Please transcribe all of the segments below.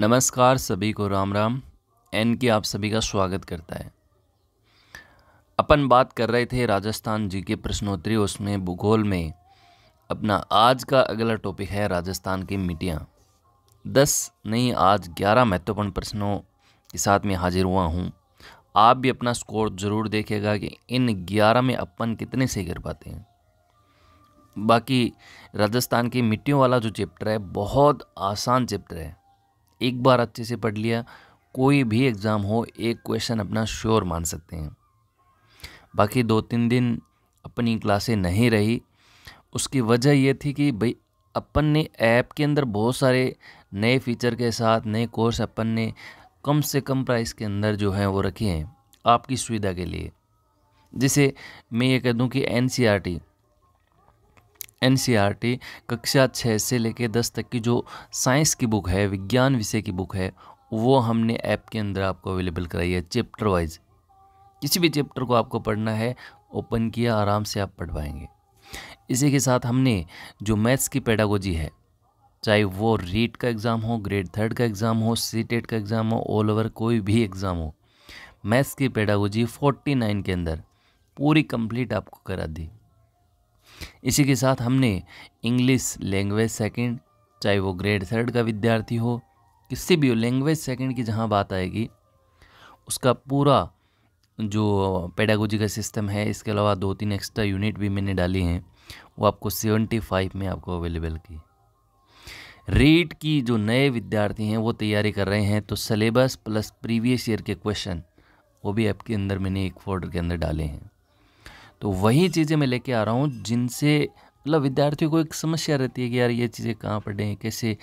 नमस्कार सभी को राम राम एन के आप सभी का स्वागत करता है अपन बात कर रहे थे राजस्थान जी के प्रश्नोत्तरी उसमें भूगोल में अपना आज का अगला टॉपिक है राजस्थान की मिट्टियाँ दस नहीं आज ग्यारह महत्वपूर्ण प्रश्नों के साथ में हाजिर हुआ हूँ आप भी अपना स्कोर ज़रूर देखेगा कि इन ग्यारह में अपन कितने सही कर पाते हैं बाकी राजस्थान की मिट्टियों वाला जो चैप्टर है बहुत आसान चैप्टर है एक बार अच्छे से पढ़ लिया कोई भी एग्ज़ाम हो एक क्वेश्चन अपना श्योर मान सकते हैं बाकी दो तीन दिन अपनी क्लासें नहीं रही उसकी वजह ये थी कि भाई अपन ने ऐप के अंदर बहुत सारे नए फीचर के साथ नए कोर्स अपन ने कम से कम प्राइस के अंदर जो हैं वो रखे हैं आपकी सुविधा के लिए जिसे मैं ये कह दूँ कि एन एन कक्षा छः से लेकर दस तक की जो साइंस की बुक है विज्ञान विषय की बुक है वो हमने ऐप के अंदर आपको अवेलेबल कराई है चैप्टर वाइज किसी भी चैप्टर को आपको पढ़ना है ओपन किया आराम से आप पढ़ पाएंगे इसी के साथ हमने जो मैथ्स की पैडागोजी है चाहे वो रीट का एग्ज़ाम हो ग्रेड थर्ड का एग्ज़ाम हो सी टेट का एग्ज़ाम हो ऑल ओवर कोई भी एग्ज़ाम हो मैथ्स की पेडागोजी 49 के अंदर पूरी कंप्लीट आपको करा दी इसी के साथ हमने इंग्लिश लैंग्वेज सेकंड चाहे वो ग्रेड थर्ड का विद्यार्थी हो किसी भी हो लैंग्वेज सेकंड की जहाँ बात आएगी उसका पूरा जो पेडागोजी का सिस्टम है इसके अलावा दो तीन एक्स्ट्रा यूनिट भी मैंने डाली हैं वो आपको सेवेंटी फाइव में आपको अवेलेबल की रेट की जो नए विद्यार्थी हैं वो तैयारी कर रहे हैं तो सलेबस प्लस प्रीवियस ईयर के क्वेश्चन वो भी आपके अंदर मैंने एक फोल्डर के अंदर डाले हैं तो वही चीज़ें मैं लेके आ रहा हूँ जिनसे मतलब विद्यार्थियों को एक समस्या रहती है कि यार ये चीज़ें कहाँ पढ़ें कैसे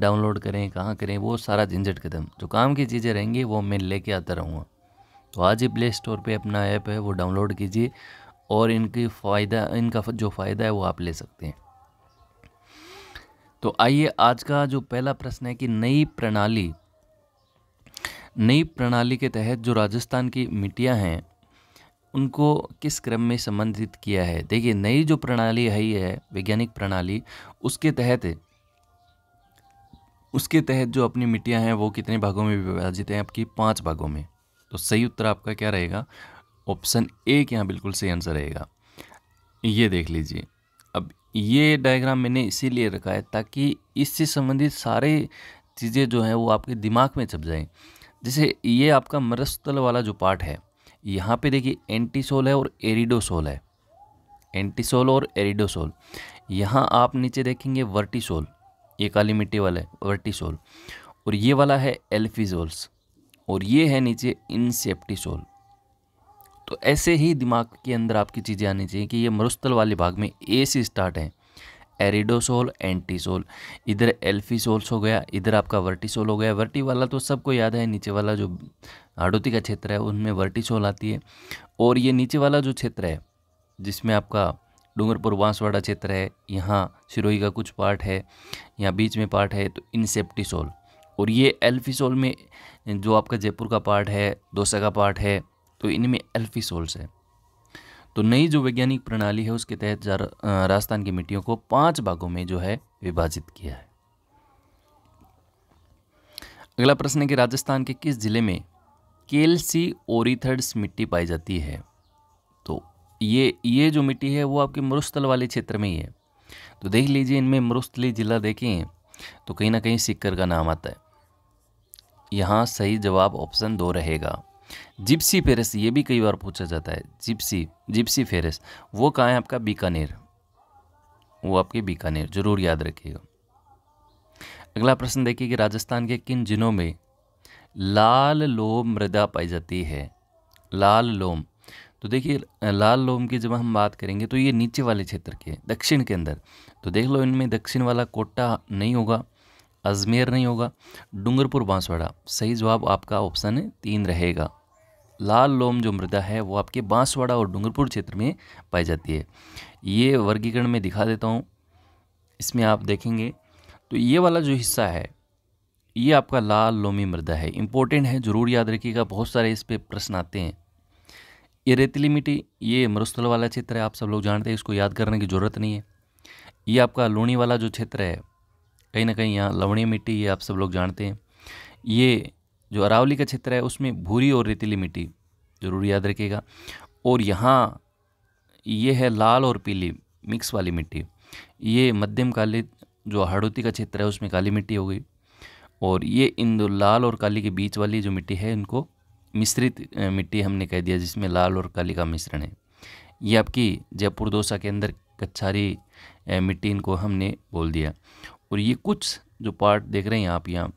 डाउनलोड करें कहाँ करें वो सारा झंझट कदम जो काम की चीज़ें रहेंगी वो मैं लेके आता रहूँगा तो आज ही प्ले स्टोर पर अपना ऐप है वो डाउनलोड कीजिए और इनकी फ़ायदा इनका जो फ़ायदा है वो आप ले सकते हैं तो आइए आज का जो पहला प्रश्न है कि नई प्रणाली नई प्रणाली के तहत जो राजस्थान की मिट्टियाँ हैं उनको किस क्रम में संबंधित किया है देखिए नई जो प्रणाली आई है, है वैज्ञानिक प्रणाली उसके तहत उसके तहत जो अपनी मिट्टियाँ हैं वो कितने भागों में विभाजित हैं आपकी पांच भागों में तो सही उत्तर आपका क्या रहेगा ऑप्शन ए के यहाँ बिल्कुल सही आंसर रहेगा ये देख लीजिए अब ये डायग्राम मैंने इसीलिए रखा है ताकि इससे संबंधित सारे चीज़ें जो हैं वो आपके दिमाग में छप जाएं जैसे ये आपका मरस्थल वाला जो पार्ट है यहाँ पे देखिए एंटीसोल है और एरिडोसोल है एंटीसोल और एरिडोसोल यहाँ आप नीचे देखेंगे वर्टिसोल ये काली मिट्टी वाला है वर्टिसोल और ये वाला है एल्फिजोल्स और ये है नीचे इनसेप्टिसोल तो ऐसे ही दिमाग के अंदर आपकी चीज़ें आनी चाहिए कि ये मरुस्थल वाले भाग में ए से स्टार्ट हैं एरिडोसोल एंटीसोल इधर एल्फीसोल्स हो गया इधर आपका वर्टिसोल हो गया वर्टी वाला तो सबको याद है नीचे वाला जो हाड़ोती का क्षेत्र है उनमें वर्टिसोल आती है और ये नीचे वाला जो क्षेत्र है जिसमें आपका डूंगरपुर बांसवाड़ा क्षेत्र है यहाँ सिरोही का कुछ पार्ट है यहाँ बीच में पार्ट है तो इनसेप्टिसोल और ये एल्फिसोल में जो आपका जयपुर का पार्ट है दौसा का पार्ट है तो इनमें एल्फिसोल्स है तो नई जो वैज्ञानिक प्रणाली है उसके तहत राजस्थान की मिट्टियों को पांच भागों में जो है विभाजित किया है अगला प्रश्न है कि राजस्थान के किस ज़िले में केलसी ओरिथर्ड्स मिट्टी पाई जाती है तो ये ये जो मिट्टी है वो आपके मरुस्थल वाले क्षेत्र में ही है तो देख लीजिए इनमें मरुस्थली ज़िला देखें तो कहीं ना कहीं सिक्कर का नाम आता है यहाँ सही जवाब ऑप्शन दो रहेगा जिप्सी फेरस ये भी कई बार पूछा जाता है जिप्सी जिप्सी फेरिस वो कहाँ है आपका बीकानेर वो आपकी बीकानेर जरूर याद रखिएगा अगला प्रश्न देखिए कि राजस्थान के किन जिलों में लाल लोम मृदा पाई जाती है लाल लोम तो देखिए लाल लोम की जब हम बात करेंगे तो ये नीचे वाले क्षेत्र के दक्षिण के अंदर तो देख लो इनमें दक्षिण वाला कोटा नहीं होगा अजमेर नहीं होगा डूंगरपुर बांसवाड़ा सही जवाब आपका ऑप्शन तीन रहेगा लाल लोम जो मृदा है वो आपके बांसवाड़ा और डूंगरपुर क्षेत्र में पाई जाती है ये वर्गीकरण में दिखा देता हूँ इसमें आप देखेंगे तो ये वाला जो हिस्सा है ये आपका लाल लोमी मृदा है इम्पोर्टेंट है ज़रूर याद रखिएगा बहुत सारे इस पर प्रश्न आते हैं ये रेतीली मिट्टी ये मरुस्थल वाला क्षेत्र है आप सब लोग जानते हैं इसको याद करने की ज़रूरत नहीं है ये आपका लूणी वाला जो क्षेत्र है कहीं ना कहीं यहाँ लवणीय मिट्टी ये आप सब लोग जानते हैं ये जो अरावली का क्षेत्र है उसमें भूरी और रेतीली मिट्टी ज़रूर याद रखिएगा और यहाँ ये है लाल और पीली मिक्स वाली मिट्टी ये मध्यम काली जो हड़ौती का क्षेत्र है उसमें काली मिट्टी हो गई और ये इन दो लाल और काली के बीच वाली जो मिट्टी है इनको मिश्रित मिट्टी हमने कह दिया जिसमें लाल और काली का मिश्रण है ये आपकी जयपुर दोसा के अंदर कच्छारी मिट्टी इनको हमने बोल दिया और ये कुछ जो पार्ट देख रहे हैं आप यहाँ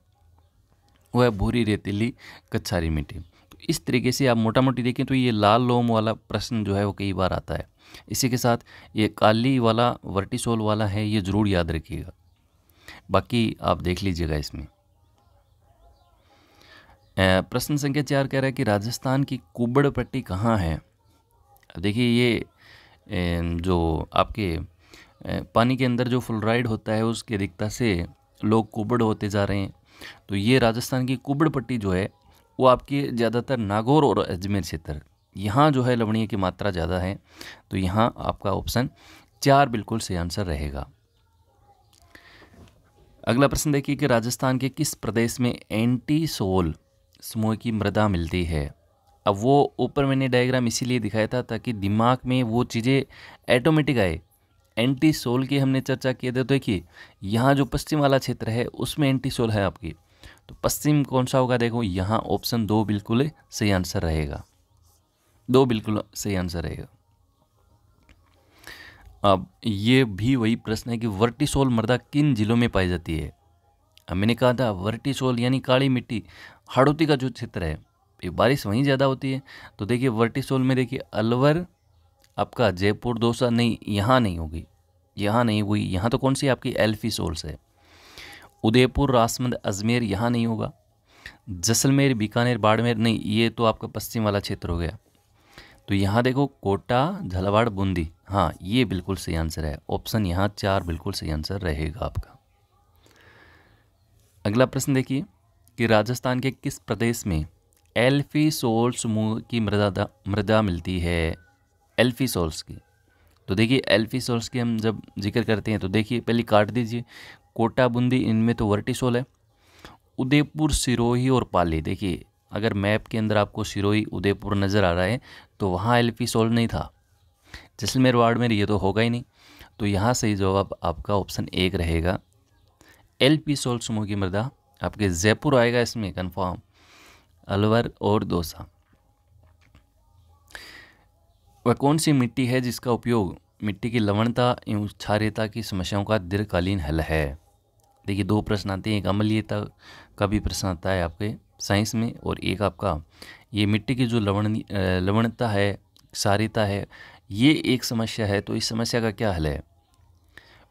वह भूरी रेतीली कच्छारी मिट्टी तो इस तरीके से आप मोटा मोटी देखें तो ये लाल लोम वाला प्रश्न जो है वो कई बार आता है इसी के साथ ये काली वाला वर्टिसोल वाला है ये ज़रूर याद रखिएगा बाकी आप देख लीजिएगा इसमें प्रश्न संख्या चार कह रहा है कि राजस्थान की कुबड़ पट्टी कहाँ है देखिए ये जो आपके पानी के अंदर जो फ्लोराइड होता है उसकी अधिकता से लोग कुबड़ होते जा रहे हैं तो ये राजस्थान की कुबड़ पट्टी जो है वो आपकी ज़्यादातर नागौर और अजमेर क्षेत्र यहाँ जो है लवणीय की मात्रा ज़्यादा है तो यहाँ आपका ऑप्शन चार बिल्कुल सही आंसर रहेगा अगला प्रश्न देखिए कि राजस्थान के किस प्रदेश में एंटी सोल समूह की मृदा मिलती है अब वो ऊपर मैंने डायग्राम इसीलिए दिखाया था ताकि दिमाग में वो चीज़ें ऐटोमेटिक आए एंटी सोल की हमने चर्चा की थी तो देखिए यहाँ जो पश्चिम वाला क्षेत्र है उसमें एंटी सोल है आपकी तो पश्चिम कौन सा होगा देखो यहाँ ऑप्शन दो बिल्कुल सही आंसर रहेगा दो बिल्कुल सही आंसर रहेगा अब ये भी वही प्रश्न है कि वर्टिसोल मृदा किन जिलों में पाई जाती है अब मैंने कहा था वर्टिसोल यानी काली मिट्टी हड़ौती का जो क्षेत्र है ये बारिश वहीं ज़्यादा होती है तो देखिए वर्टिसोल में देखिए अलवर आपका जयपुर दोसा नहीं यहाँ नहीं होगी यहाँ नहीं हुई यहाँ तो कौन सी आपकी एल्फी सोल्स है उदयपुर रासमंद अजमेर यहाँ नहीं होगा जैसलमेर बीकानेर बाड़मेर नहीं ये तो आपका पश्चिम वाला क्षेत्र हो गया तो यहाँ देखो कोटा झलवाड़ बूंदी हाँ ये बिल्कुल सही आंसर है ऑप्शन यहाँ चार बिल्कुल सही आंसर रहेगा आपका अगला प्रश्न देखिए कि राजस्थान के किस प्रदेश में एल्फी सोल समूह की मृदा मृदा मिलती है एल्फी सोल्स की तो देखिए एल्फी सोल्स की हम जब जिक्र करते हैं तो देखिए पहले काट दीजिए कोटा बूंदी इनमें तो वर्टिसोल है उदयपुर सिरोही और पाली देखिए अगर मैप के अंदर आपको सिरोही उदयपुर नज़र आ रहा है तो वहाँ एल्फी सोल नहीं था जैसलमेर वार्ड में ये तो होगा ही नहीं तो यहाँ सही जवाब आपका ऑप्शन एक रहेगा एल पी सोल समूह की मृदा आपके जयपुर आएगा इसमें कन्फर्म अलवर और दोसा वह कौन सी मिट्टी है जिसका उपयोग मिट्टी की लवणता एवं क्षार्यता की समस्याओं का दीर्घकालीन हल है देखिए दो प्रश्न आते हैं एक अमलीयता का भी प्रश्न आता है आपके साइंस में और एक आपका ये मिट्टी की जो लवण लवणता है क्षारिता है ये एक समस्या है तो इस समस्या का क्या हल है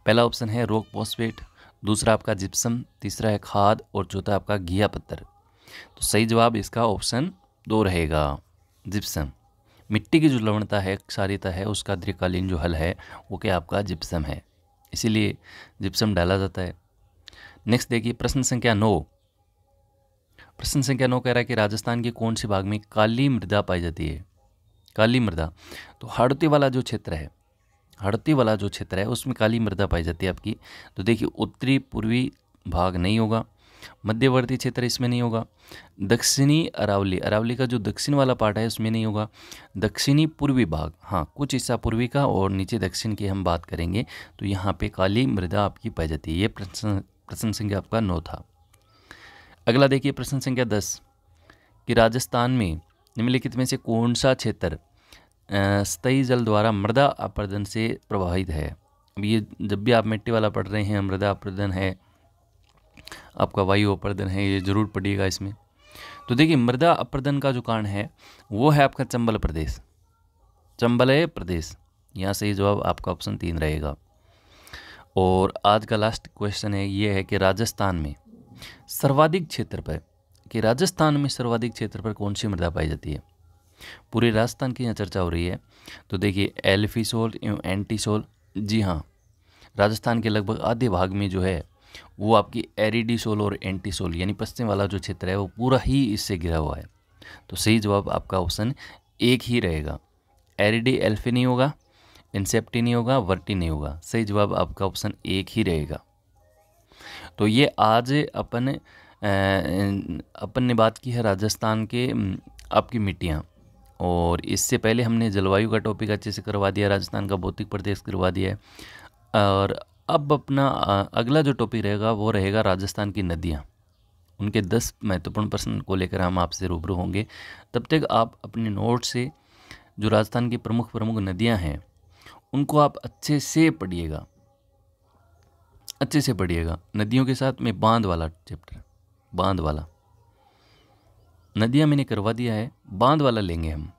पहला ऑप्शन है रोक पॉस्फेट दूसरा आपका जिप्सम तीसरा है खाद और चौथा आपका घिया पत्थर तो सही जवाब इसका ऑप्शन दो रहेगा जिप्सम मिट्टी की जो लवणता है क्षारिता है उसका दीर्घकालीन जो हल है वो क्या आपका जिप्सम है इसीलिए जिप्सम डाला जाता है नेक्स्ट देखिए प्रश्न संख्या नौ प्रश्न संख्या नौ कह रहा है कि राजस्थान के कौन से भाग में काली मृदा पाई जाती है काली मृदा तो हड़ती वाला जो क्षेत्र है हड़ती वाला जो क्षेत्र है उसमें काली मृदा पाई जाती है आपकी तो देखिए उत्तरी पूर्वी भाग नहीं होगा मध्यवर्ती क्षेत्र इसमें नहीं होगा दक्षिणी अरावली अरावली का जो दक्षिण वाला पार्ट है उसमें नहीं होगा दक्षिणी पूर्वी भाग हाँ कुछ हिस्सा पूर्वी का और नीचे दक्षिण की हम बात करेंगे तो यहाँ पे काली मृदा आपकी पाई जाती है ये प्रश्न प्रश्न संख्या आपका नौ था अगला देखिए प्रश्न संख्या दस कि राजस्थान में निम्नलिखित में से कौन सा क्षेत्र सतही जल द्वारा मृदा अपर्दन से प्रभावित है अब ये जब भी आप मिट्टी वाला पढ़ रहे हैं मृदा अपर्दन है आपका वायु अपर्दन है ये ज़रूर पढ़िएगा इसमें तो देखिए मृदा अपर्दन का जो कारण है वो है आपका चंबल प्रदेश चंबल है प्रदेश यहाँ से ही जवाब आपका ऑप्शन तीन रहेगा और आज का लास्ट क्वेश्चन है ये है कि राजस्थान में सर्वाधिक क्षेत्र पर कि राजस्थान में सर्वाधिक क्षेत्र पर कौन सी मृदा पाई जाती है पूरे राजस्थान की यहाँ चर्चा हो रही है तो देखिए एल्फीसोल एवं एंटीसोल जी हाँ राजस्थान के लगभग आधे भाग में जो है वो आपकी एरिडिसोल और एंटीसोल यानी पश्चिम वाला जो क्षेत्र है वो पूरा ही इससे घिरा हुआ है तो सही जवाब आपका ऑप्शन एक ही रहेगा एरिडी एल्फी नहीं होगा इंसेप्टी नहीं होगा वर्टी नहीं होगा सही जवाब आपका ऑप्शन एक ही रहेगा तो ये आज अपन अपन ने बात की है राजस्थान के आपकी मिट्टियाँ और इससे पहले हमने जलवायु का टॉपिक अच्छे से करवा दिया राजस्थान का भौतिक प्रदेश करवा दिया है और अब अपना अगला जो टॉपिक रहेगा वो रहेगा राजस्थान की नदियाँ उनके दस महत्वपूर्ण प्रश्न को लेकर हम आपसे रूबरू होंगे तब तक आप अपने नोट से जो राजस्थान की प्रमुख प्रमुख नदियाँ हैं उनको आप अच्छे से पढ़िएगा अच्छे से पढ़िएगा नदियों के साथ में बांध वाला चैप्टर बांध वाला नदियाँ मैंने करवा दिया है बांध वाला लेंगे हम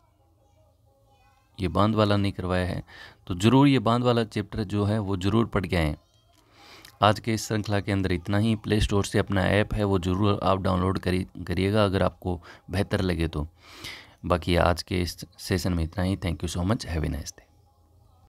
ये बांध वाला नहीं करवाया है तो ज़रूर ये बांध वाला चैप्टर जो है वो ज़रूर पढ़ के आएँ आज के इस श्रृंखला के अंदर इतना ही प्ले स्टोर से अपना ऐप है वो ज़रूर आप डाउनलोड करिएगा अगर आपको बेहतर लगे तो बाकी आज के इस सेशन में इतना ही thank you so much have a nice day